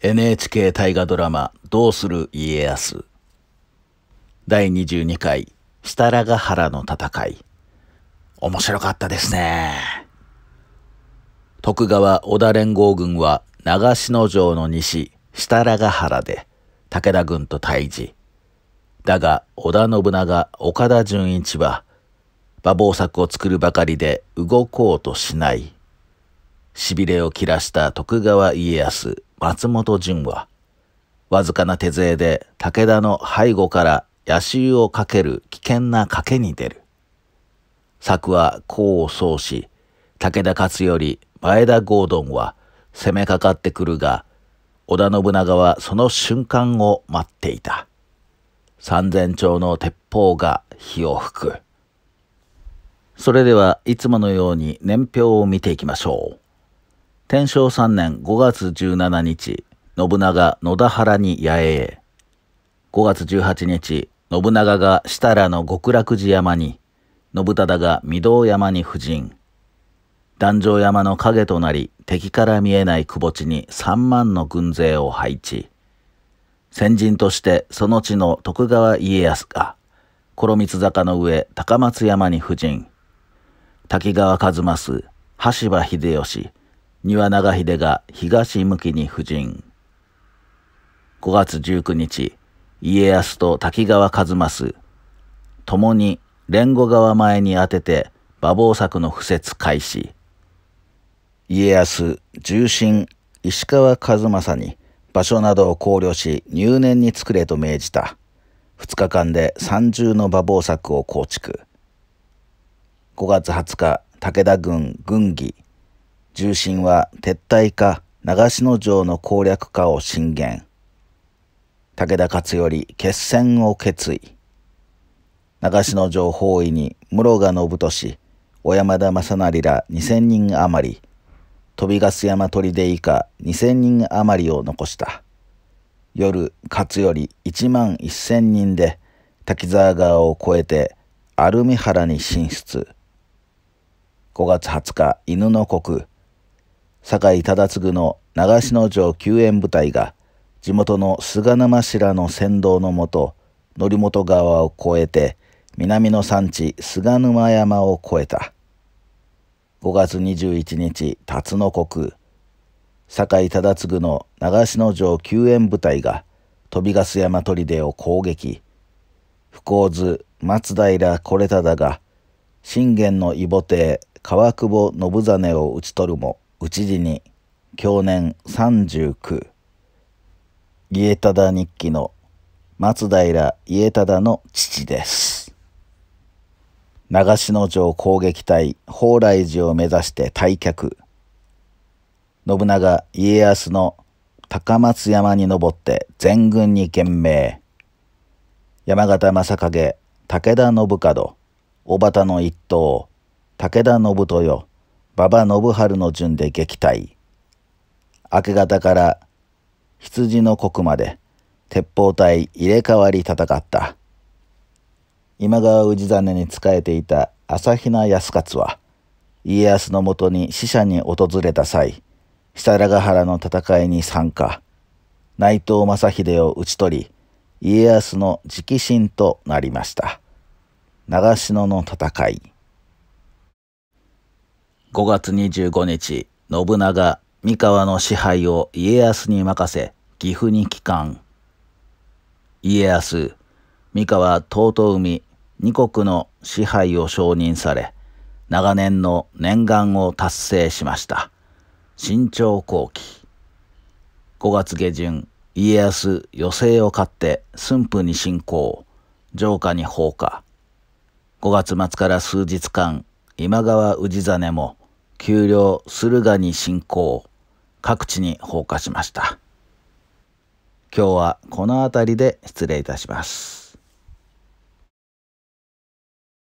NHK 大河ドラマ「どうする家康」第22回設楽原の戦い面白かったですね徳川織田連合軍は長篠城の西設楽原で武田軍と対峙だが織田信長岡田准一は馬防柵を作るばかりで動こうとしないしびれを切らした徳川家康松本潤は、わずかな手勢で武田の背後から野襲をかける危険な賭けに出る。策は功を奏し、武田勝頼、前田郷敦は攻めかかってくるが、織田信長はその瞬間を待っていた。三千丁の鉄砲が火を吹く。それではいつものように年表を見ていきましょう。天正三年五月十七日、信長野田原に重へ。五月十八日、信長が設楽の極楽寺山に、信忠が御堂山に布陣。壇上山の影となり、敵から見えない窪地に三万の軍勢を配置。先人としてその地の徳川家康が、転光坂の上高松山に布陣。滝川一益、羽柴秀吉、庭長秀が東向きに布陣。5月19日、家康と滝川一正、共に連合側前に当てて馬防柵の敷設開始。家康、重臣、石川一正に場所などを考慮し入念に作れと命じた。2日間で三重の馬防柵を構築。5月20日、武田軍軍議重心は撤退か長篠城の攻略かを進言。武田勝頼決戦を決意。長篠城包囲に室賀信俊、小山田正成ら2000人余り、飛ガス山砦以下2000人余りを残した。夜、勝頼1万1000人で滝沢川を越えてアルミ原に進出。5月20日、犬の国。酒井忠次の長篠城救援部隊が地元の菅沼らの先導のもと則本川を越えて南の山地菅沼山を越えた5月21日辰野国酒井忠次の長篠城救援部隊が飛びガス山砦を攻撃不幸図松平惟忠が信玄の異母帝川久保信真を討ち取るも討ちに享年39家忠日記の松平家忠の父です長篠城攻撃隊蓬莱寺を目指して退却信長家康の高松山に登って全軍に厳命山形正景武田信門小畑の一党武田信豊馬場信春の順で撃退。明け方から羊の国まで鉄砲隊入れ替わり戦った。今川氏真に仕えていた朝比奈康勝は、家康のもとに死者に訪れた際、設楽原の戦いに参加。内藤正秀を討ち取り、家康の直進となりました。長篠の戦い。5月25日、信長、三河の支配を家康に任せ、岐阜に帰還。家康、三河尊海、二国の支配を承認され、長年の念願を達成しました。新潮後期。5月下旬、家康、余勢を買って駿府に侵攻、城下に放火。5月末から数日間、今川氏真も丘陵駿河に侵攻各地に放火しました今日はこの辺りで失礼いたします